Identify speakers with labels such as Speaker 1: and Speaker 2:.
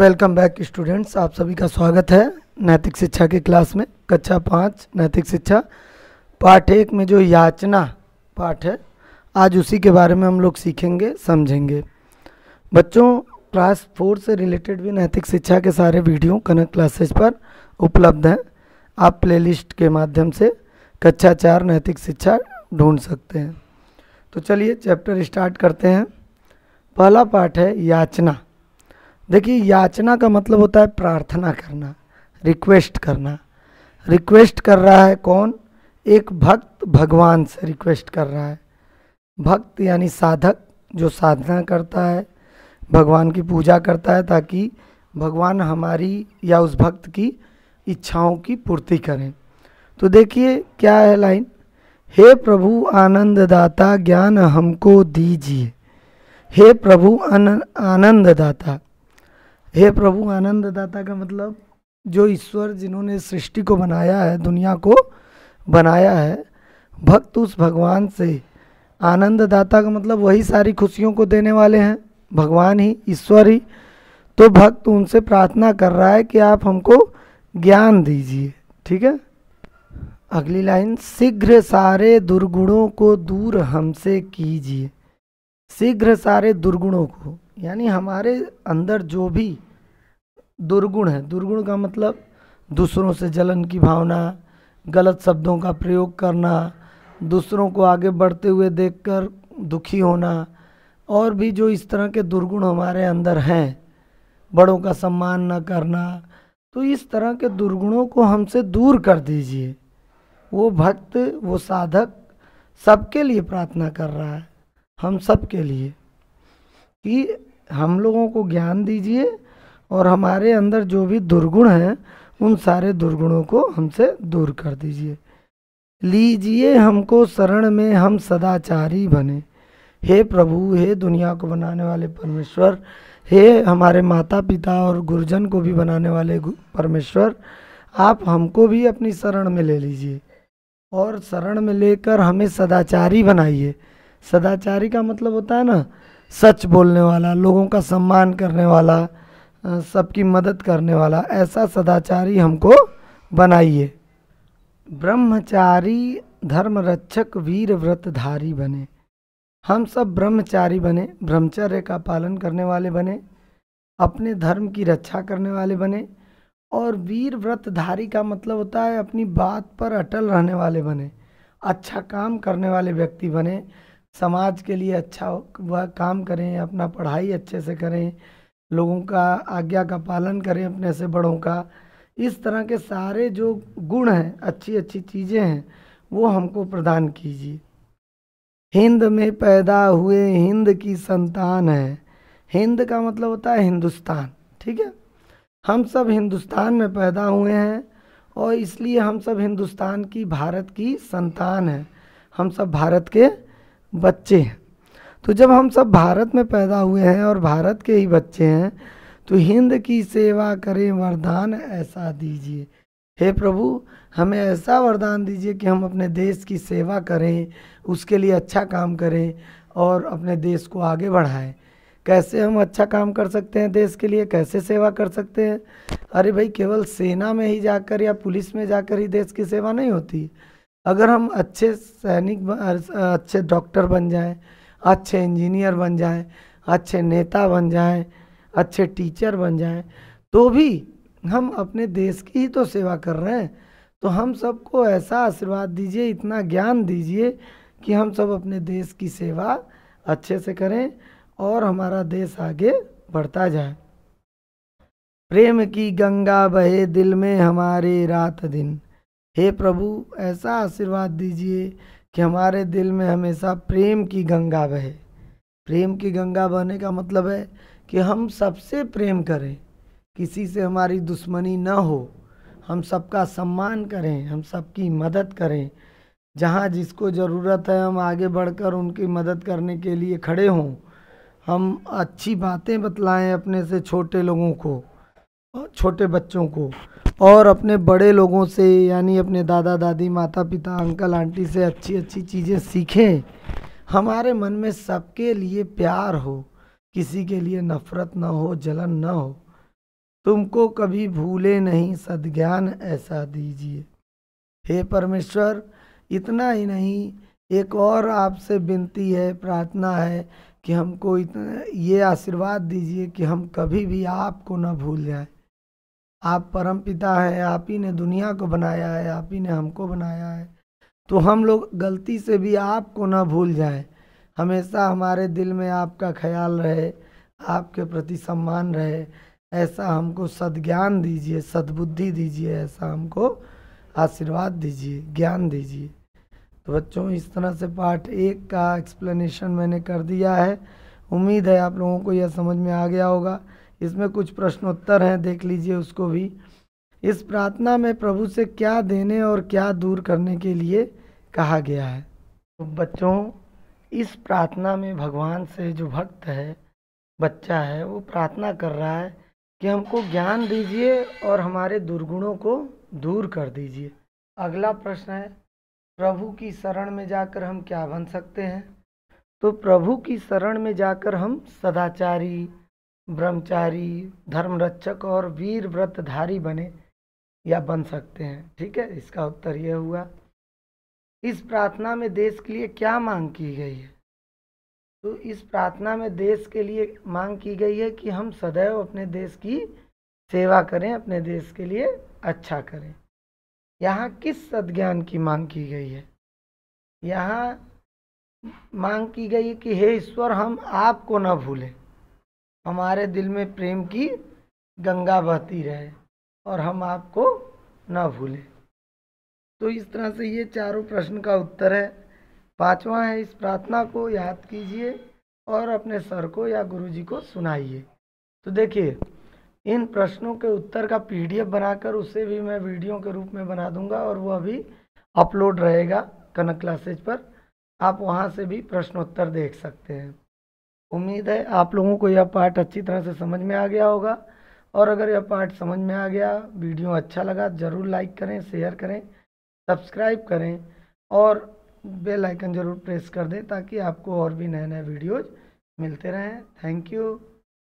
Speaker 1: welcome back students आप सभी का स्वागत है नैतिक शिक्षा की क्लास में कक्षा पाँच नैतिक शिक्षा पाठ एक में जो याचना पाठ है आज उसी के बारे में हम लोग सीखेंगे समझेंगे बच्चों क्लास फोर से रिलेटेड भी नैतिक शिक्षा के सारे वीडियो कनेक्ट क्लासेज पर उपलब्ध हैं आप प्लेलिस्ट के माध्यम से कक्षा चार नैतिक शिक्षा ढूंढ सकते हैं तो चलिए चैप्टर स्टार्ट करते हैं पहला पाठ है याचना देखिए याचना का मतलब होता है प्रार्थना करना रिक्वेस्ट करना रिक्वेस्ट कर रहा है कौन एक भक्त भगवान से रिक्वेस्ट कर रहा है भक्त यानी साधक जो साधना करता है भगवान की पूजा करता है ताकि भगवान हमारी या उस भक्त की इच्छाओं की पूर्ति करें तो देखिए क्या है लाइन हे प्रभु आनंददाता ज्ञान हमको दीजिए हे प्रभु आनंददाता हे प्रभु आनंददाता का मतलब जो ईश्वर जिन्होंने सृष्टि को बनाया है दुनिया को बनाया है भक्त उस भगवान से आनंददाता का मतलब वही सारी खुशियों को देने वाले हैं भगवान ही ईश्वर ही तो भक्त उनसे प्रार्थना कर रहा है कि आप हमको ज्ञान दीजिए ठीक है अगली लाइन शीघ्र सारे दुर्गुणों को दूर हमसे कीजिए शीघ्र सारे दुर्गुणों को यानी हमारे अंदर जो भी दुर्गुण है दुर्गुण का मतलब दूसरों से जलन की भावना गलत शब्दों का प्रयोग करना दूसरों को आगे बढ़ते हुए देखकर दुखी होना और भी जो इस तरह के दुर्गुण हमारे अंदर हैं बड़ों का सम्मान न करना तो इस तरह के दुर्गुणों को हमसे दूर कर दीजिए वो भक्त वो साधक सबके लिए प्रार्थना कर रहा है हम सबके लिए कि हम लोगों को ज्ञान दीजिए और हमारे अंदर जो भी दुर्गुण हैं उन सारे दुर्गुणों को हमसे दूर कर दीजिए लीजिए हमको शरण में हम सदाचारी बने हे प्रभु हे दुनिया को बनाने वाले परमेश्वर हे हमारे माता पिता और गुरुजन को भी बनाने वाले परमेश्वर आप हमको भी अपनी शरण में ले लीजिए और शरण में लेकर हमें सदाचारी बनाइए सदाचारी का मतलब होता है ना सच बोलने वाला लोगों का सम्मान करने वाला सबकी मदद करने वाला ऐसा सदाचारी हमको बनाइए ब्रह्मचारी धर्म रक्षक वीर व्रतधारी बने हम सब ब्रह्मचारी बने ब्रह्मचर्य का पालन करने वाले बने अपने धर्म की रक्षा करने वाले बने और वीर व्रतधारी का मतलब होता है अपनी बात पर अटल रहने वाले बने अच्छा काम करने वाले व्यक्ति बने समाज के लिए अच्छा वह काम करें अपना पढ़ाई अच्छे से करें लोगों का आज्ञा का पालन करें अपने से बड़ों का इस तरह के सारे जो गुण हैं अच्छी अच्छी चीज़ें हैं वो हमको प्रदान कीजिए हिंद में पैदा हुए हिंद की संतान है हिंद का मतलब होता है हिंदुस्तान ठीक है हम सब हिंदुस्तान में पैदा हुए हैं और इसलिए हम सब हिंदुस्तान की भारत की संतान है हम सब भारत के बच्चे तो जब हम सब भारत में पैदा हुए हैं और भारत के ही बच्चे हैं तो हिंद की सेवा करें वरदान ऐसा दीजिए हे प्रभु हमें ऐसा वरदान दीजिए कि हम अपने देश की सेवा करें उसके लिए अच्छा काम करें और अपने देश को आगे बढ़ाएं कैसे हम अच्छा काम कर सकते हैं देश के लिए कैसे सेवा कर सकते हैं अरे भाई केवल सेना में ही जाकर या पुलिस में जाकर ही देश की सेवा नहीं होती अगर हम अच्छे सैनिक अच्छे डॉक्टर बन जाएं अच्छे इंजीनियर बन जाएं अच्छे नेता बन जाएं अच्छे टीचर बन जाएं तो भी हम अपने देश की ही तो सेवा कर रहे हैं तो हम सबको ऐसा आशीर्वाद दीजिए इतना ज्ञान दीजिए कि हम सब अपने देश की सेवा अच्छे से करें और हमारा देश आगे बढ़ता जाए प्रेम की गंगा बहे दिल में हमारे रात दिन हे प्रभु ऐसा आशीर्वाद दीजिए कि हमारे दिल में हमेशा प्रेम की गंगा बहे प्रेम की गंगा बहने का मतलब है कि हम सबसे प्रेम करें किसी से हमारी दुश्मनी न हो हम सबका सम्मान करें हम सबकी मदद करें जहाँ जिसको ज़रूरत है हम आगे बढ़कर उनकी मदद करने के लिए खड़े हों हम अच्छी बातें बतलाएं अपने से छोटे लोगों को और छोटे बच्चों को और अपने बड़े लोगों से यानी अपने दादा दादी माता पिता अंकल आंटी से अच्छी अच्छी चीज़ें सीखें हमारे मन में सबके लिए प्यार हो किसी के लिए नफ़रत ना हो जलन ना हो तुमको कभी भूले नहीं सदज्ञान ऐसा दीजिए हे परमेश्वर इतना ही नहीं एक और आपसे विनती है प्रार्थना है कि हमको इतना ये आशीर्वाद दीजिए कि हम कभी भी आपको ना भूल जाए आप परम पिता है आप ही ने दुनिया को बनाया है आप ही ने हमको बनाया है तो हम लोग गलती से भी आपको ना भूल जाएं हमेशा हमारे दिल में आपका ख्याल रहे आपके प्रति सम्मान रहे ऐसा हमको सदज्ञान दीजिए सद्बुद्धि दीजिए ऐसा हमको आशीर्वाद दीजिए ज्ञान दीजिए तो बच्चों इस तरह से पार्ट एक का एक्सप्लेनेशन मैंने कर दिया है उम्मीद है आप लोगों को यह समझ में आ गया होगा इसमें कुछ प्रश्नोत्तर हैं देख लीजिए उसको भी इस प्रार्थना में प्रभु से क्या देने और क्या दूर करने के लिए कहा गया है तो बच्चों इस प्रार्थना में भगवान से जो भक्त है बच्चा है वो प्रार्थना कर रहा है कि हमको ज्ञान दीजिए और हमारे दुर्गुणों को दूर कर दीजिए अगला प्रश्न है प्रभु की शरण में जाकर हम क्या बन सकते हैं तो प्रभु की शरण में जाकर हम सदाचारी ब्रह्मचारी, धर्मरक्षक और वीर व्रतधारी बने या बन सकते हैं ठीक है इसका उत्तर यह हुआ इस प्रार्थना में देश के लिए क्या मांग की गई है तो इस प्रार्थना में देश के लिए मांग की गई है कि हम सदैव अपने देश की सेवा करें अपने देश के लिए अच्छा करें यहाँ किस सदज्ञान की मांग की गई है यहाँ मांग की गई है कि हे ईश्वर हम आपको ना भूलें हमारे दिल में प्रेम की गंगा बहती रहे और हम आपको ना भूलें तो इस तरह से ये चारों प्रश्न का उत्तर है पांचवा है इस प्रार्थना को याद कीजिए और अपने सर को या गुरुजी को सुनाइए तो देखिए इन प्रश्नों के उत्तर का पीडीएफ बनाकर उसे भी मैं वीडियो के रूप में बना दूंगा और वह अभी अपलोड रहेगा कनक क्लासेज पर आप वहाँ से भी प्रश्नोत्तर देख सकते हैं उम्मीद है आप लोगों को यह पार्ट अच्छी तरह से समझ में आ गया होगा और अगर यह पार्ट समझ में आ गया वीडियो अच्छा लगा ज़रूर लाइक करें शेयर करें सब्सक्राइब करें और बेल आइकन ज़रूर प्रेस कर दें ताकि आपको और भी नए नए वीडियोज़ मिलते रहें थैंक यू